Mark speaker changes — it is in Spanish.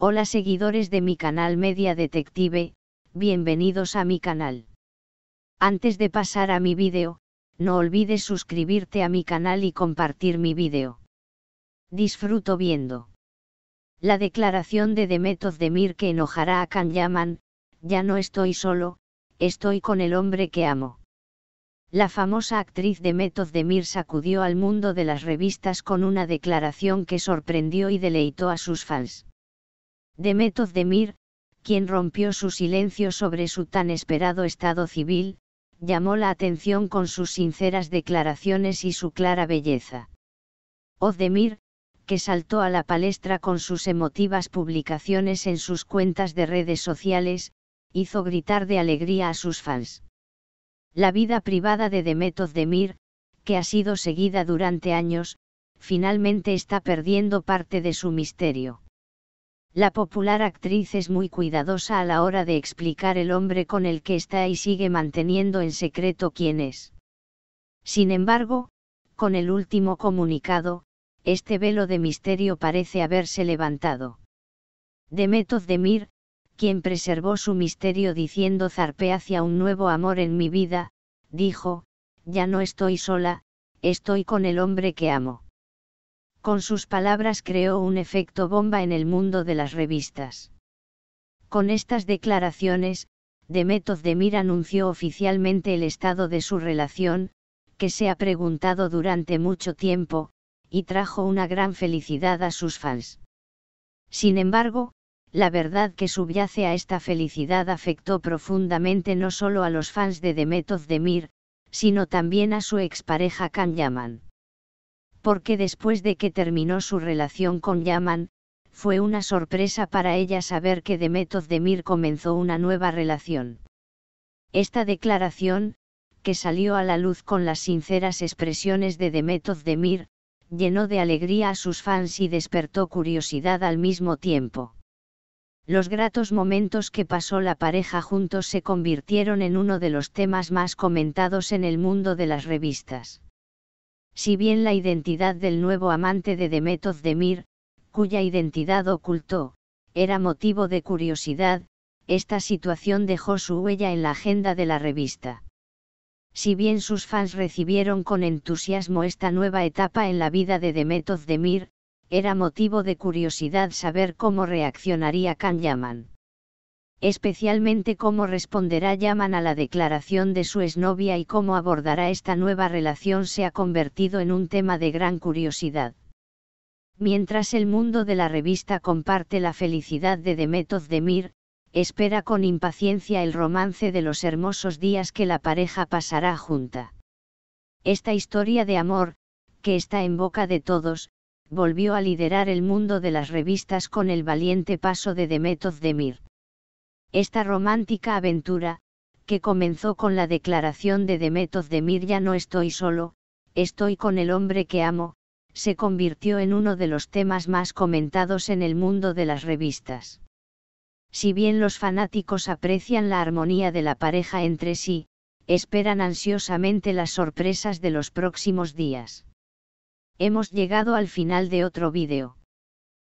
Speaker 1: Hola seguidores de mi canal Media Detective, bienvenidos a mi canal. Antes de pasar a mi vídeo, no olvides suscribirte a mi canal y compartir mi vídeo. Disfruto viendo. La declaración de Demetov Demir que enojará a Can Yaman, ya no estoy solo, estoy con el hombre que amo. La famosa actriz Demet Demir sacudió al mundo de las revistas con una declaración que sorprendió y deleitó a sus fans. Demetov Demir, quien rompió su silencio sobre su tan esperado estado civil, llamó la atención con sus sinceras declaraciones y su clara belleza. Ozdemir, que saltó a la palestra con sus emotivas publicaciones en sus cuentas de redes sociales, hizo gritar de alegría a sus fans. La vida privada de Demet Demir, que ha sido seguida durante años, finalmente está perdiendo parte de su misterio. La popular actriz es muy cuidadosa a la hora de explicar el hombre con el que está y sigue manteniendo en secreto quién es. Sin embargo, con el último comunicado, este velo de misterio parece haberse levantado. de Demir, quien preservó su misterio diciendo zarpé hacia un nuevo amor en mi vida, dijo, ya no estoy sola, estoy con el hombre que amo. Con sus palabras creó un efecto bomba en el mundo de las revistas. Con estas declaraciones, Demetov Demir anunció oficialmente el estado de su relación, que se ha preguntado durante mucho tiempo, y trajo una gran felicidad a sus fans. Sin embargo, la verdad que subyace a esta felicidad afectó profundamente no solo a los fans de Demetov Demir, sino también a su expareja Kan Yaman porque después de que terminó su relación con Yaman, fue una sorpresa para ella saber que Demetov Demir comenzó una nueva relación. Esta declaración, que salió a la luz con las sinceras expresiones de Demetov Demir, llenó de alegría a sus fans y despertó curiosidad al mismo tiempo. Los gratos momentos que pasó la pareja juntos se convirtieron en uno de los temas más comentados en el mundo de las revistas si bien la identidad del nuevo amante de Demetov Demir, cuya identidad ocultó, era motivo de curiosidad, esta situación dejó su huella en la agenda de la revista. Si bien sus fans recibieron con entusiasmo esta nueva etapa en la vida de Demetov Demir, era motivo de curiosidad saber cómo reaccionaría Kan Yaman especialmente cómo responderá Yaman a la declaración de su exnovia y cómo abordará esta nueva relación se ha convertido en un tema de gran curiosidad. Mientras el mundo de la revista comparte la felicidad de Demetov Demir, espera con impaciencia el romance de los hermosos días que la pareja pasará junta. Esta historia de amor, que está en boca de todos, volvió a liderar el mundo de las revistas con el valiente paso de Demetov Demir. Esta romántica aventura, que comenzó con la declaración de Demetov de Mir ya no estoy solo, estoy con el hombre que amo, se convirtió en uno de los temas más comentados en el mundo de las revistas. Si bien los fanáticos aprecian la armonía de la pareja entre sí, esperan ansiosamente las sorpresas de los próximos días. Hemos llegado al final de otro vídeo.